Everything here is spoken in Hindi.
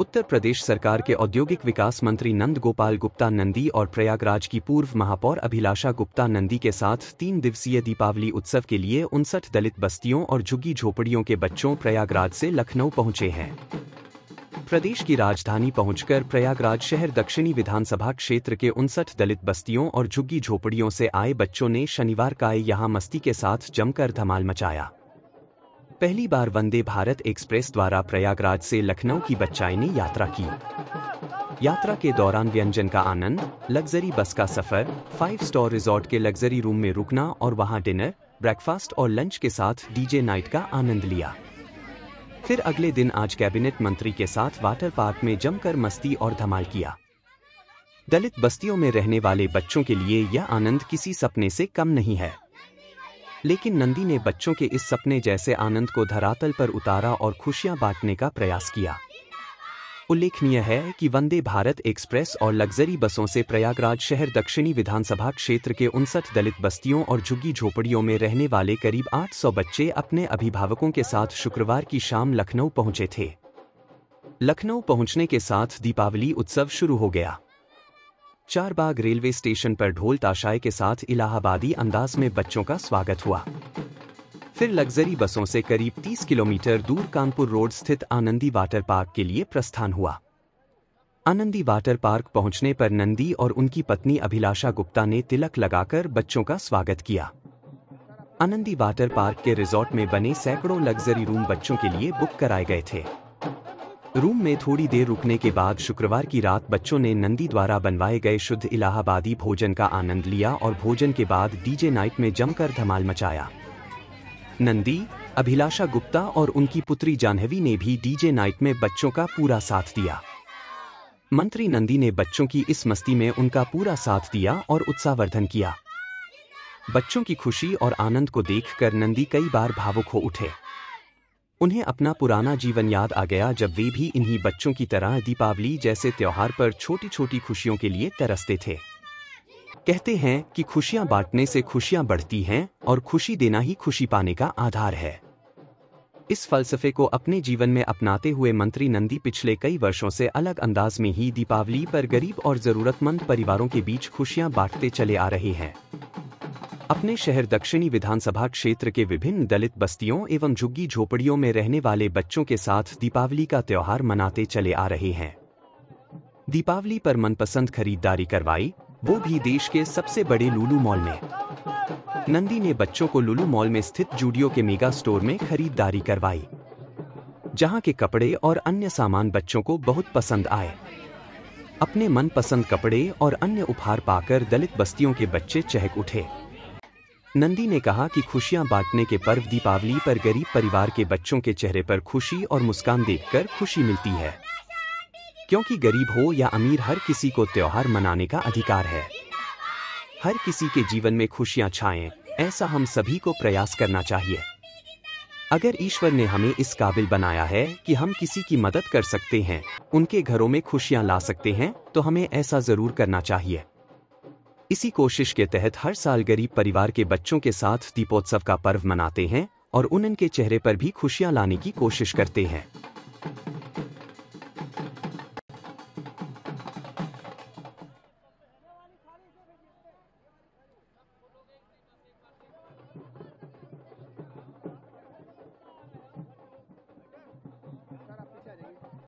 उत्तर प्रदेश सरकार के औद्योगिक विकास मंत्री नंद गोपाल गुप्ता नंदी और प्रयागराज की पूर्व महापौर अभिलाषा गुप्ता नंदी के साथ तीन दिवसीय दीपावली उत्सव के लिए उनसठ दलित बस्तियों और झुग्गी झोपड़ियों के बच्चों प्रयागराज से लखनऊ पहुंचे हैं प्रदेश की राजधानी पहुंचकर प्रयागराज शहर दक्षिणी विधानसभा क्षेत्र के उनसठ दलित बस्तियों और झुग्गी झोपड़ियों से आए बच्चों ने शनिवार का यहां मस्ती के साथ जमकर धमाल मचाया पहली बार वंदे भारत एक्सप्रेस द्वारा प्रयागराज से लखनऊ की बच्चाई ने यात्रा की यात्रा के दौरान व्यंजन का आनंद लग्जरी बस का सफर फाइव स्टार रिजॉर्ट के लग्जरी रूम में रुकना और वहां डिनर ब्रेकफास्ट और लंच के साथ डीजे नाइट का आनंद लिया फिर अगले दिन आज कैबिनेट मंत्री के साथ वाटर पार्क में जमकर मस्ती और धमाल किया दलित बस्तियों में रहने वाले बच्चों के लिए यह आनंद किसी सपने से कम नहीं है लेकिन नंदी ने बच्चों के इस सपने जैसे आनंद को धरातल पर उतारा और खुशियां बांटने का प्रयास किया उल्लेखनीय है कि वंदे भारत एक्सप्रेस और लग्जरी बसों से प्रयागराज शहर दक्षिणी विधानसभा क्षेत्र के उनसठ दलित बस्तियों और झुग्गी झोपड़ियों में रहने वाले करीब 800 बच्चे अपने अभिभावकों के साथ शुक्रवार की शाम लखनऊ पहुंचे थे लखनऊ पहुंचने के साथ दीपावली उत्सव शुरू हो गया चारबाग रेलवे स्टेशन पर ढोल ताशाए के साथ इलाहाबादी अंदाज में बच्चों का स्वागत हुआ फिर लग्जरी बसों से करीब 30 किलोमीटर दूर कानपुर रोड स्थित आनंदी वाटर पार्क के लिए प्रस्थान हुआ आनंदी वाटर पार्क पहुंचने पर नंदी और उनकी पत्नी अभिलाषा गुप्ता ने तिलक लगाकर बच्चों का स्वागत किया आनंदी वाटर पार्क के रिजॉर्ट में बने सैकड़ों लग्जरी रूम बच्चों के लिए बुक कराए गए थे रूम में थोड़ी देर रुकने के बाद शुक्रवार की रात बच्चों ने नंदी द्वारा बनवाए गए शुद्ध इलाहाबादी भोजन का आनंद लिया और भोजन के बाद डीजे नाइट में जमकर धमाल मचाया नंदी अभिलाषा गुप्ता और उनकी पुत्री जाह्नवी ने भी डीजे नाइट में बच्चों का पूरा साथ दिया मंत्री नंदी ने बच्चों की इस मस्ती में उनका पूरा साथ दिया और उत्साहवर्धन किया बच्चों की खुशी और आनंद को देखकर नंदी कई बार भावुक हो उठे उन्हें अपना पुराना जीवन याद आ गया जब वे भी इन्हीं बच्चों की तरह दीपावली जैसे त्यौहार पर छोटी छोटी खुशियों के लिए तरसते थे कहते हैं कि खुशियां बांटने से खुशियां बढ़ती हैं और खुशी देना ही खुशी पाने का आधार है इस फलसफे को अपने जीवन में अपनाते हुए मंत्री नंदी पिछले कई वर्षों से अलग अंदाज में ही दीपावली पर गरीब और जरूरतमंद परिवारों के बीच खुशियां बांटते चले आ रहे हैं अपने शहर दक्षिणी विधानसभा क्षेत्र के विभिन्न दलित बस्तियों एवं झुग्गी झोपड़ियों में रहने वाले बच्चों के साथ दीपावली का त्यौहार मनाते चले आ रहे हैं दीपावली पर मनपसंद खरीदारी करवाई वो भी देश के सबसे बड़े लुलू मॉल में नंदी ने बच्चों को लुलू मॉल में स्थित जूडियो के मेगा स्टोर में खरीदारी करवाई जहां के कपड़े और अन्य सामान बच्चों को बहुत पसंद आए अपने मनपसंद कपड़े और अन्य उपहार पाकर दलित बस्तियों के बच्चे चहक उठे नंदी ने कहा कि खुशियां बांटने के पर्व दीपावली पर गरीब परिवार के बच्चों के चेहरे पर खुशी और मुस्कान देखकर खुशी मिलती है क्योंकि गरीब हो या अमीर हर किसी को त्योहार मनाने का अधिकार है हर किसी के जीवन में खुशियां छाएं, ऐसा हम सभी को प्रयास करना चाहिए अगर ईश्वर ने हमें इस काबिल बनाया है कि हम किसी की मदद कर सकते हैं उनके घरों में खुशियां ला सकते हैं तो हमें ऐसा जरूर करना चाहिए इसी कोशिश के तहत हर साल गरीब परिवार के बच्चों के साथ दीपोत्सव का पर्व मनाते हैं और उनके चेहरे पर भी खुशियां लाने की कोशिश करते हैं